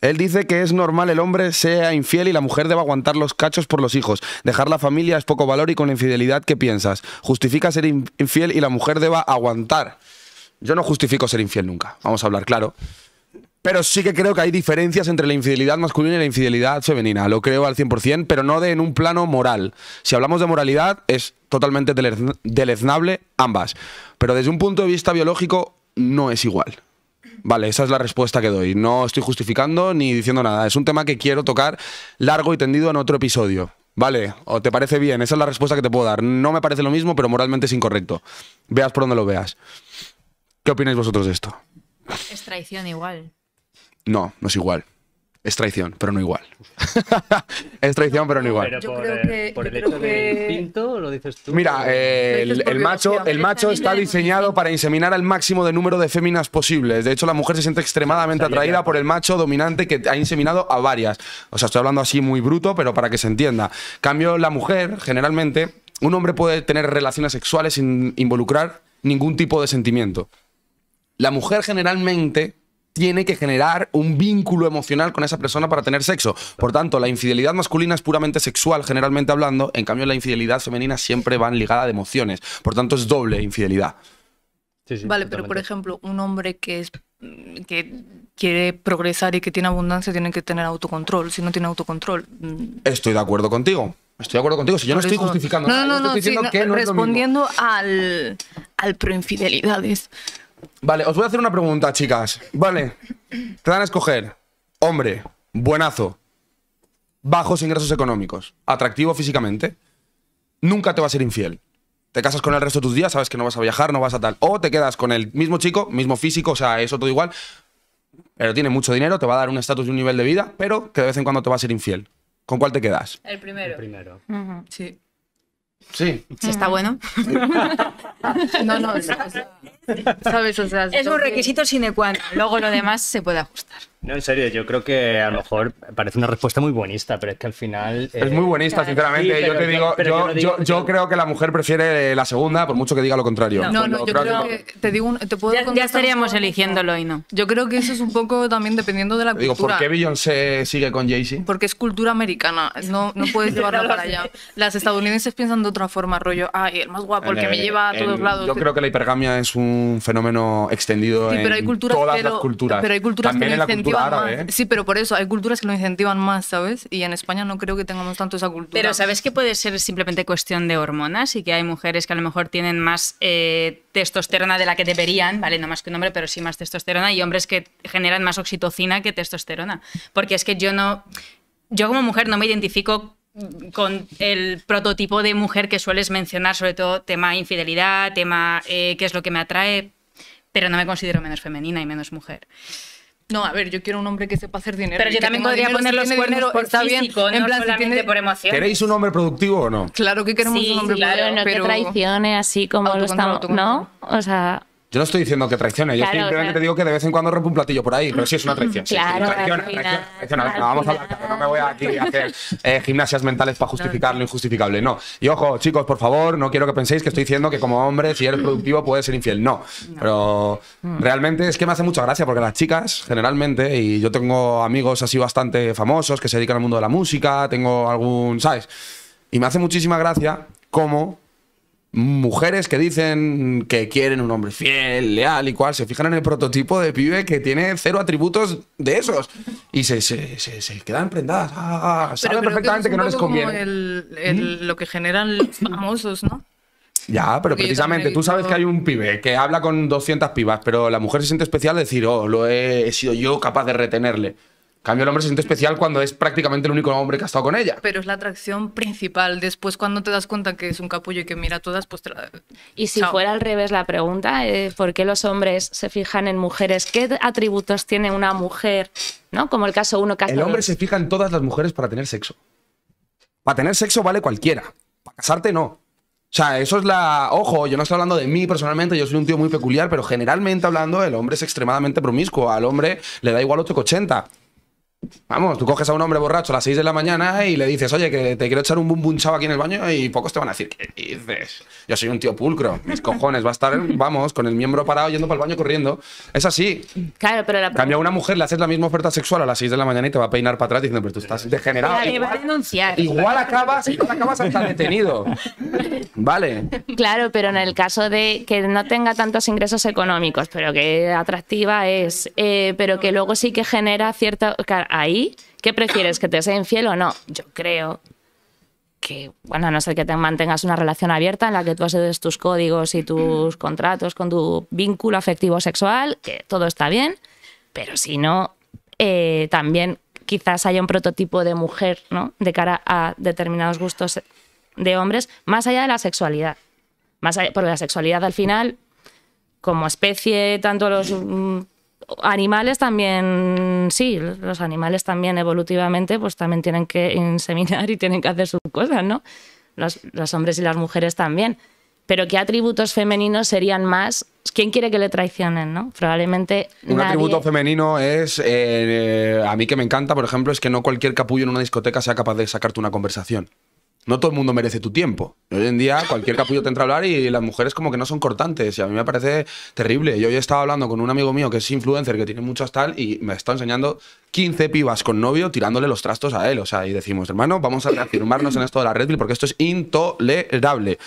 Él dice que es normal el hombre sea infiel y la mujer deba aguantar los cachos por los hijos. Dejar la familia es poco valor y con infidelidad, ¿qué piensas? Justifica ser infiel y la mujer deba aguantar. Yo no justifico ser infiel nunca, vamos a hablar claro. Pero sí que creo que hay diferencias entre la infidelidad masculina y la infidelidad femenina. Lo creo al 100%, pero no de en un plano moral. Si hablamos de moralidad, es totalmente deleznable ambas. Pero desde un punto de vista biológico, no es igual. Vale, esa es la respuesta que doy. No estoy justificando ni diciendo nada. Es un tema que quiero tocar largo y tendido en otro episodio. Vale, o te parece bien, esa es la respuesta que te puedo dar. No me parece lo mismo, pero moralmente es incorrecto. Veas por donde lo veas. ¿Qué opináis vosotros de esto? Es traición igual. No, no es igual. Es traición, pero no igual. es traición, pero no igual. por el hecho Mira, el, macho, el macho está diseñado para inseminar al máximo de número de féminas posibles. De hecho, la mujer se siente extremadamente atraída por el macho dominante que ha inseminado a varias. O sea, estoy hablando así muy bruto, pero para que se entienda. Cambio, la mujer, generalmente, un hombre puede tener relaciones sexuales sin involucrar ningún tipo de sentimiento. La mujer generalmente tiene que generar un vínculo emocional con esa persona para tener sexo. Por tanto, la infidelidad masculina es puramente sexual, generalmente hablando, en cambio la infidelidad femenina siempre va ligada a emociones. Por tanto, es doble infidelidad. vale, pero por ejemplo, un hombre que es que quiere progresar y que tiene abundancia tiene que tener autocontrol. Si no tiene autocontrol. Mm. Estoy de acuerdo contigo. Estoy de acuerdo contigo. Si yo no estoy justificando no, nada, no, no, estoy respondiendo al, al proinfidelidades. Vale, os voy a hacer una pregunta, chicas. Vale. Te dan a escoger. Hombre, buenazo. Bajos ingresos económicos. Atractivo físicamente. Nunca te va a ser infiel. Te casas con el resto de tus días, sabes que no vas a viajar, no vas a tal. O te quedas con el mismo chico, mismo físico, o sea, eso todo igual. Pero tiene mucho dinero, te va a dar un estatus y un nivel de vida, pero que de vez en cuando te va a ser infiel. ¿Con cuál te quedas? El primero. El primero. Sí. Sí. Si está bueno. no, no, es un requisito sine qua non. Luego lo demás se puede ajustar. No, en serio, yo creo que a lo mejor parece una respuesta muy buenista, pero es que al final. Eh, es muy buenista, sinceramente. yo te digo, yo, creo que la mujer prefiere la segunda, por mucho que diga lo contrario. No, no, yo creo que. te digo, te puedo ya, ya, estaríamos eligiéndolo y no. Yo creo que eso es un poco también dependiendo de la cultura. Digo, ¿por qué se sigue con Jay-Z? Porque es cultura americana, no, no puedes llevarla para allá. Las estadounidenses piensan de otra forma, rollo, ay, el más guapo, el, que me lleva a todos lados. Yo creo que la hipergamia es un fenómeno extendido en todas las culturas. Pero hay culturas también que en la ¿eh? Sí, pero por eso hay culturas que lo incentivan más, ¿sabes? Y en España no creo que tengamos tanto esa cultura. Pero ¿sabes que puede ser simplemente cuestión de hormonas y que hay mujeres que a lo mejor tienen más eh, testosterona de la que deberían, ¿vale? No más que un hombre, pero sí más testosterona y hombres que generan más oxitocina que testosterona. Porque es que yo no... Yo como mujer no me identifico con el prototipo de mujer que sueles mencionar, sobre todo tema infidelidad, tema eh, qué es lo que me atrae, pero no me considero menos femenina y menos mujer. No, a ver, yo quiero un hombre que sepa hacer dinero. Pero yo también podría poner los cuernos dinero, está bien, en plan, solamente tiene... por emoción. ¿Queréis un hombre productivo o no? Claro que queremos un hombre claro, productivo. No pero... te traiciones así como lo estamos, ¿no? O sea, yo no estoy diciendo que traicione, yo simplemente te digo que de vez en cuando rompo un platillo por ahí, pero sí es una traición. Claro, sí, vamos a hablar, no me voy aquí a hacer eh, gimnasias mentales para justificar lo injustificable, no. Y ojo, chicos, por favor, no quiero que penséis que estoy diciendo que como hombre, si eres productivo, puedes ser infiel, no. Pero mm. realmente es que me hace mucha gracia porque las chicas, generalmente, y yo tengo amigos así bastante famosos que se dedican al mundo de la música, tengo algún, ¿sabes? Y me hace muchísima gracia cómo mujeres que dicen que quieren un hombre fiel, leal y cual, se fijan en el prototipo de pibe que tiene cero atributos de esos y se, quedan prendadas. Ah, ah, ah, saben perfectamente que, no les conviene. Lo que generan los famosos, ¿no? Ya, pero precisamente tú sabes que hay un pibe que habla con 200 pibas, pero la mujer se siente especial decir, oh, lo he sido yo capaz de retenerle cambio, el hombre se siente especial cuando es prácticamente el único hombre que ha estado con ella. Pero es la atracción principal. Después, cuando te das cuenta que es un capullo y que mira a todas, pues te la... Y si fuera al revés la pregunta, eh, ¿por qué los hombres se fijan en mujeres? ¿Qué atributos tiene una mujer? ¿No? Como el caso uno que El hombre se fija en todas las mujeres para tener sexo. Para tener sexo vale cualquiera. Para casarte no. O sea, eso es la. Ojo, yo no estoy hablando de mí personalmente, yo soy un tío muy peculiar, pero generalmente hablando, el hombre es extremadamente promiscuo. Al hombre le da igual 8,80. Vamos, tú coges a un hombre borracho a las 6 de la mañana y le dices, oye, que te quiero echar un bum aquí en el baño y pocos te van a decir, ¿qué dices? Yo soy un tío pulcro, mis cojones, va a estar, vamos, con el miembro parado yendo para el baño corriendo. Es así. Claro, pero Cambia a una mujer, le haces la misma oferta sexual a las 6 de la mañana y te va a peinar para atrás diciendo, pero tú estás degenerado. igual, acabas, hasta detenido. Vale. Claro, pero en el caso de que no tenga tantos ingresos económicos, pero que atractiva es, eh, pero que luego sí que genera cierta ahí, ¿qué prefieres? ¿Que te sea infiel o no? Yo creo que, bueno, a no ser que te mantengas una relación abierta en la que tú haces tus códigos y tus contratos con tu vínculo afectivo sexual, que todo está bien, pero si no, eh, también quizás haya un prototipo de mujer, ¿no? De cara a determinados gustos de hombres, más allá de la sexualidad. Más allá, porque la sexualidad al final, como especie, tanto los mm, animales también, sí, los animales también evolutivamente, pues también tienen que inseminar y tienen que hacer sus cosas, ¿no? Los, hombres y las mujeres también. Pero ¿qué atributos femeninos serían más? ¿Quién quiere que le traicionen, no? Probablemente Un atributo femenino es, eh, eh, a mí que me encanta, por ejemplo, es que no cualquier capullo en una discoteca sea capaz de sacarte una conversación no todo el mundo merece tu tiempo. Hoy en día cualquier capullo te entra a hablar y las mujeres como que no son cortantes y a mí me parece terrible. Yo hoy estaba hablando con un amigo mío que es influencer, que tiene muchas tal y me está enseñando 15 pibas con novio tirándole los trastos a él. O sea, y decimos, hermano, vamos a reafirmarnos en esto de la Red porque esto es intolerable.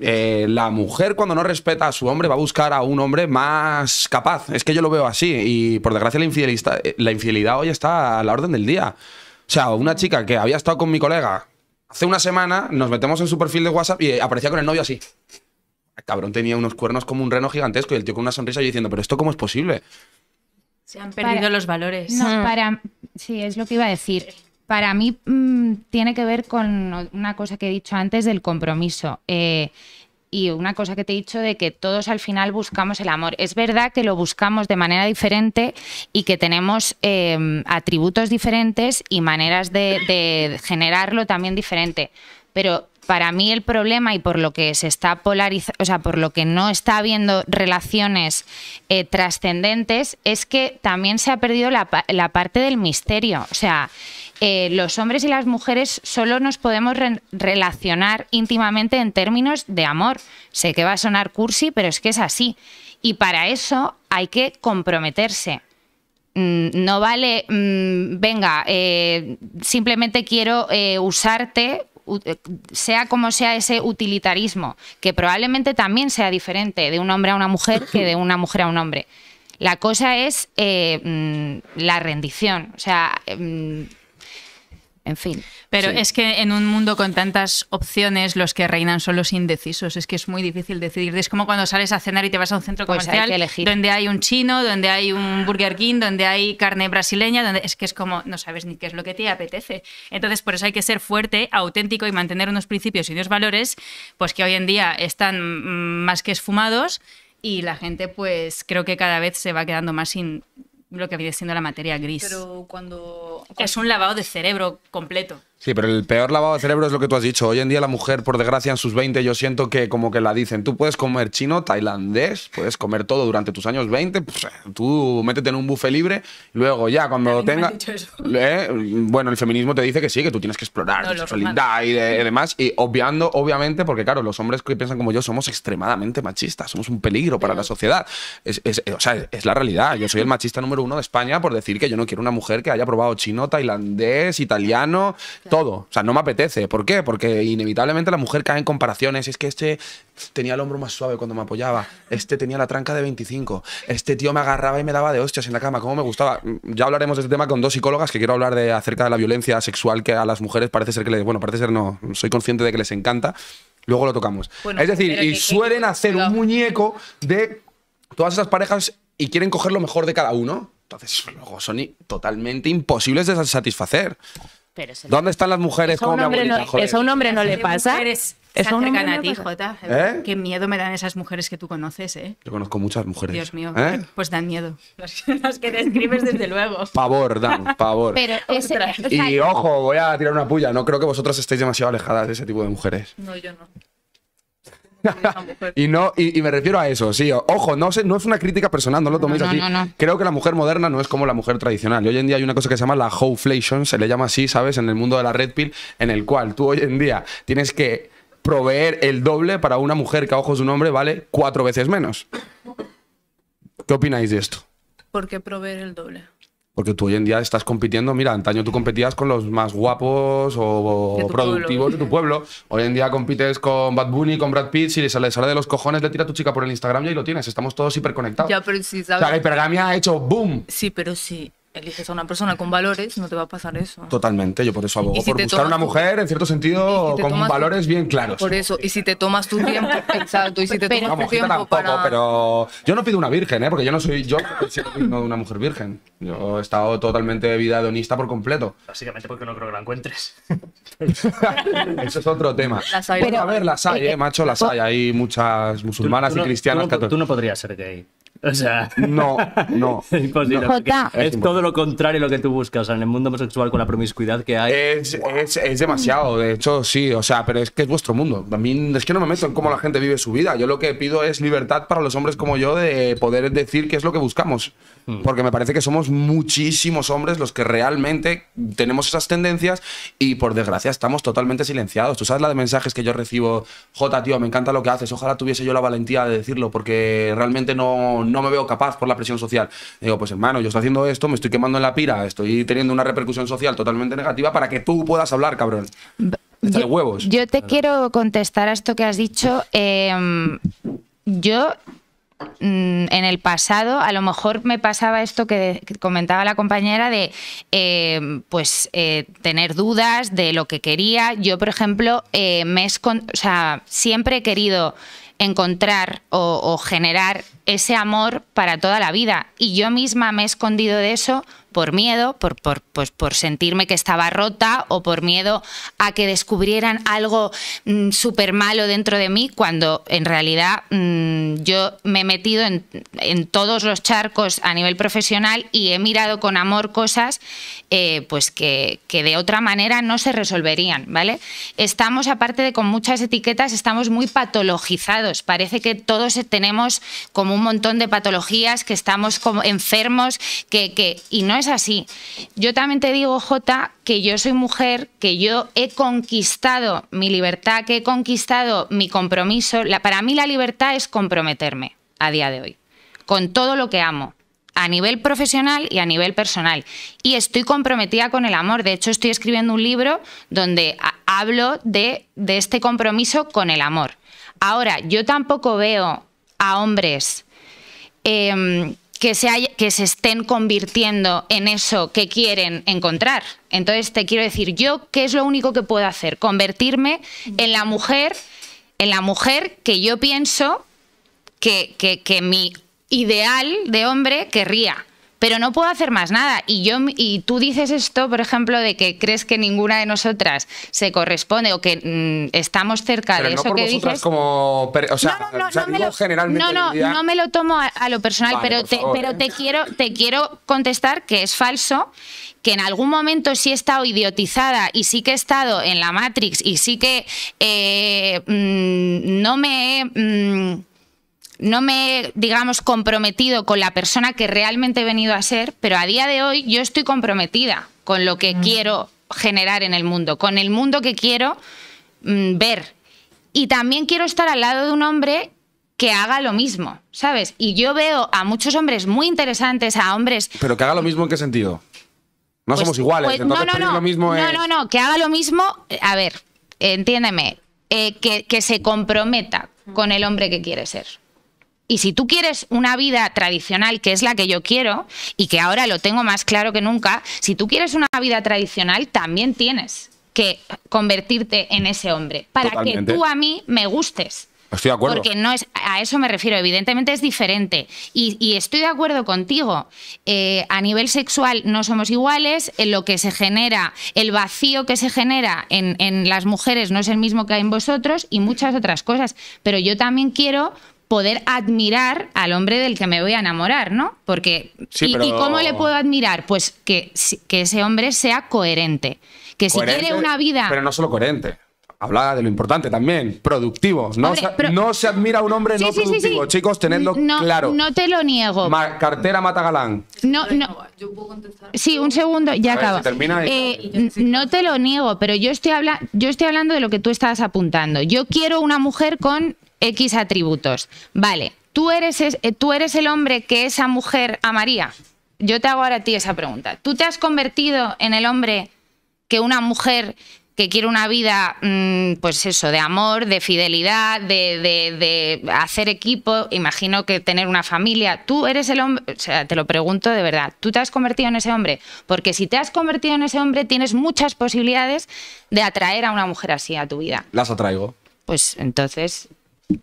Eh, la mujer cuando no respeta a su hombre va a buscar a un hombre más capaz. Es que yo lo veo así y por desgracia la eh, la infidelidad hoy está a la orden del día. O sea, una chica que había estado con mi colega hace una semana nos metemos en su perfil de WhatsApp y eh, aparecía con el novio así. El cabrón tenía unos cuernos como un reno gigantesco y el tío con una sonrisa y diciendo, pero esto cómo es posible. Se han perdido los valores. No, hmm. para, sí, es lo que iba a decir. Para mí mm, tiene que ver con una cosa que he dicho antes del compromiso. Eh, y una cosa que te he dicho de que todos al final buscamos el amor. Es verdad que lo buscamos de manera diferente y que tenemos em, atributos diferentes y maneras de, de generarlo también diferente. Pero para mí el problema y por lo que se está polarizando, o sea, por lo que no está habiendo relaciones eh, trascendentes, es que también se ha perdido la, parte del misterio. O sea, eh, los hombres y las mujeres solo nos podemos relacionar íntimamente en términos de amor. Sé que va a sonar cursi, pero es que es así. Y para eso hay que comprometerse mm, no vale, mm, venga, eh, simplemente quiero usarte eh, sea como sea ese utilitarismo, que probablemente también sea diferente de un hombre a una mujer que de una mujer a un hombre. La cosa es eh, mm, la rendición, o sea, mm, fin. Pero es que en un mundo con tantas opciones, los que reinan son los indecisos. Es que es muy difícil decidir. Es como cuando sales a cenar y te vas a un centro pues comercial donde hay un chino, donde hay un Burger King, donde hay carne brasileña, donde es que es como no sabes ni qué es lo que te apetece. Entonces, por eso hay que ser fuerte, auténtico y mantener unos principios y unos valores, pues que hoy en día están mm, más que esfumados y la gente, pues creo que cada vez se va quedando más sin lo que viene siendo la materia gris. Pero cuando... Es un lavado de cerebro completo. Sí, pero el peor lavado de cerebro es lo que tú has dicho. Hoy en día la mujer, por desgracia, en sus 20 yo siento que como que la dicen, tú puedes comer chino, tailandés, puedes comer todo durante tus años 20, pues, eh, tú métete en un buffet libre, luego ya cuando tenga... ¿Eh? Bueno, el feminismo te dice que sí, que tú tienes que explorar y demás, y obviando, obviamente, porque claro, los hombres que piensan como yo somos extremadamente machistas, somos un peligro para la sociedad. Es, eh, o sea, es la realidad. Yo soy el machista número uno de España por decir que yo no quiero una mujer que haya probado chino, tailandés, italiano todo. O sea, no me apetece. ¿Por qué? Porque inevitablemente la mujer cae en comparaciones. Es que este tenía el hombro más suave cuando me apoyaba. Este tenía la tranca de 25. Este tío me agarraba y me daba de hostias en la cama. ¿Cómo me gustaba? Mm, ya hablaremos de este tema con dos psicólogas que quiero hablar de, acerca de la violencia sexual que a las mujeres parece ser que les. Bueno, parece ser no. Soy consciente de que les encanta. Luego lo tocamos. es decir, y suelen hacer un muñeco de todas esas parejas y quieren coger lo mejor de cada uno. Entonces, luego son totalmente imposibles de satisfacer. ¿Dónde están las mujeres eso como Eso a un hombre no le pasa. es eso a un ti, Jota. ¿Eh? Qué miedo me dan esas mujeres que tú conoces, ¿eh? Yo conozco muchas mujeres. Dios mío, ¿Eh? pues dan miedo. Las, que describes, desde luego. Pavor, dan, pavor. Pero y ojo, voy a tirar una puya. No creo que vosotras estéis demasiado alejadas de ese tipo de mujeres. No, yo no. y no, y, me refiero a eso, sí. Ojo, no, sé, no es una crítica personal, no lo toméis así. Creo que la mujer moderna no es como la mujer tradicional. hoy en día hay una cosa que se llama la hoflation, se le llama así, ¿sabes? En el mundo de la red pill, en el cual tú hoy en día tienes que proveer el doble para una mujer que a ojos de un hombre vale cuatro veces menos. ¿Qué opináis de esto? ¿Por qué proveer el doble? Porque tú hoy en día estás compitiendo, mira, antaño tú competías con los más guapos o productivos de tu pueblo. Hoy en día compites con Bad Bunny, con Brad Pitt, si le sale, de los cojones, le tira a tu chica por el Instagram y ahí lo tienes. Estamos todos hiperconectados. Ya, pero sí, la hipergamia ha hecho boom. Sí, pero sí eliges a una persona con valores, no te va a pasar eso. Totalmente, yo por eso abogo. por buscar una mujer, en cierto sentido, con valores bien claros. Por eso, y si te tomas tu tiempo, exacto, y si te pero, tomas tu tiempo tampoco, para... pero yo no pido una virgen, ¿eh? porque yo no soy, yo no una mujer virgen. Yo he estado totalmente vida hedonista por completo. Básicamente porque no creo que la encuentres. eso es otro tema. pero, a ver, las hay, ¿eh? macho, las eh, hay. Hay muchas musulmanas y cristianas. Tú tú no podrías ser gay. O sea, no, no. Es todo lo contrario a lo que tú buscas. O sea, en el mundo homosexual, con la promiscuidad que hay. Es, demasiado, de hecho, sí. O sea, pero es que es vuestro mundo. A mí es que no me meto en cómo la gente vive su vida. Yo lo que pido es libertad para los hombres como yo de poder decir qué es lo que buscamos. Mm. Porque me parece que somos muchísimos hombres los que realmente tenemos esas tendencias y por desgracia estamos totalmente silenciados. Tú sabes la de mensajes que yo recibo, J tío, me encanta lo que haces. Ojalá tuviese yo la valentía de decirlo porque realmente no no me veo capaz por la presión social. digo, pues hermano, yo estoy haciendo esto, me estoy quemando en la pira, estoy teniendo una repercusión social totalmente negativa para que tú puedas hablar, cabrón. de huevos. yo te quiero contestar a esto que has dicho. Em, yo mm, en el pasado, a lo mejor me pasaba esto que comentaba la compañera de em, pues eh, tener dudas de lo que quería. Yo, por ejemplo, eh, o sea, siempre he querido encontrar o, generar ese amor para toda la vida. Y yo misma me he escondido de eso por miedo, por, pues, por sentirme que estaba rota o por miedo a que descubrieran algo mm, súper malo dentro de mí, cuando en realidad mm, yo me he metido en, todos los charcos a nivel profesional y he mirado con amor cosas eh, pues que, de otra manera no se resolverían, ¿vale? Estamos, aparte de con muchas etiquetas, estamos muy patologizados. Parece que todos tenemos como un montón de patologías, que estamos como enfermos, que, y no es así. Yo también te digo, Jota, que yo soy mujer, que yo he conquistado mi libertad, que he conquistado mi compromiso. para mí la libertad es comprometerme a día de hoy, con todo lo que amo a nivel profesional y a nivel personal. Y estoy comprometida con el amor. De hecho, estoy escribiendo un libro donde hablo de, de este compromiso con el amor. Ahora, yo tampoco veo a hombres eh, que se, que se estén convirtiendo en eso que quieren encontrar. Entonces, te quiero decir, yo, ¿qué es lo único que puedo hacer? Convertirme en la mujer, en la mujer que yo pienso que, que, que mi ideal de hombre querría pero no puedo hacer más nada. Y, yo, y tú dices esto, por ejemplo, de que crees que ninguna de nosotras se corresponde o que mm, estamos cerca de eso que dices. Como, o sea, no, no, no, no, me lo tomo a, lo personal, pero, ¿eh? te, quiero, te quiero contestar que es falso que en algún momento sí he estado idiotizada y sí que he estado en la Matrix y sí que eh, mm, no me he... Mm, no me he, digamos, comprometido con la persona que realmente he venido a ser, pero a día de hoy yo estoy comprometida con lo que mm. quiero generar en el mundo, con el mundo que quiero mm, ver. Y también quiero estar al lado de un hombre que haga lo mismo, ¿sabes? Y yo veo a muchos hombres muy interesantes, a hombres... Pero que haga lo mismo en qué sentido? No pues, somos iguales, pues, entonces no, no, no, lo mismo No, no, no, que haga lo mismo, eh, a ver, entiéndeme, eh, que se comprometa con el hombre que quiere ser. Y si tú quieres una vida tradicional, que es la que yo quiero, y que ahora lo tengo más claro que nunca, si tú quieres una vida tradicional, también tienes que convertirte en ese hombre, para que tú a mí me gustes. Estoy de acuerdo. Porque no es, a eso me refiero, evidentemente es diferente. Y, estoy de acuerdo contigo. Eh, a nivel sexual no somos iguales, en eh, lo que se genera, el vacío que se genera en, en las mujeres no es el mismo que en vosotros y muchas otras cosas. Pero yo también quiero poder admirar al hombre del que me voy a enamorar, ¿no? Porque, y, cómo le puedo admirar? Pues que, que ese hombre sea coherente, que si quiere una vida... Pero no solo coherente, habla de lo importante también, productivo. No, se, admira un hombre no productivo, chicos, tenedlo claro. No te lo niego. cartera Matagalán. No, no. Sí, un segundo, ya acaba. Eh, no te lo niego, pero yo estoy, habla... yo estoy hablando de lo que tú estabas apuntando. Yo quiero una mujer con X atributos. Vale, ¿tú eres, eh, tú eres el hombre que esa mujer amaría. Yo te hago ahora a ti esa pregunta. ¿Tú te has convertido en el hombre que una mujer que quiere una vida, mm, pues eso, de amor, de fidelidad, de, de, hacer equipo, imagino que tener una familia. Tú eres el hombre, o sea, te lo pregunto de verdad, tú te has convertido en ese hombre, porque si te has convertido en ese hombre tienes muchas posibilidades de atraer a una mujer así a tu vida. Las atraigo. Pues entonces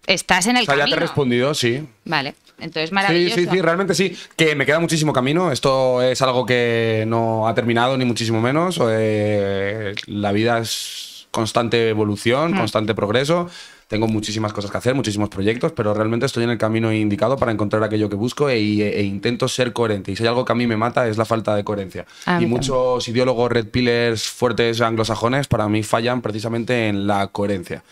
Estás en el camino. Ya te he respondido, sí. Vale. Entonces, maravilloso. Sí, sí, realmente sí. Que me queda muchísimo camino. Esto es algo que no ha terminado, ni muchísimo menos. Eh, la vida es constante evolución, mm. constante progreso. Tengo muchísimas cosas que hacer, muchísimos proyectos, pero realmente estoy en el camino indicado para encontrar aquello que busco e, e, e intento ser coherente. Y si hay algo que a mí me mata es la falta de coherencia. y muchos ideólogos red pillers fuertes anglosajones para mí fallan precisamente en la coherencia.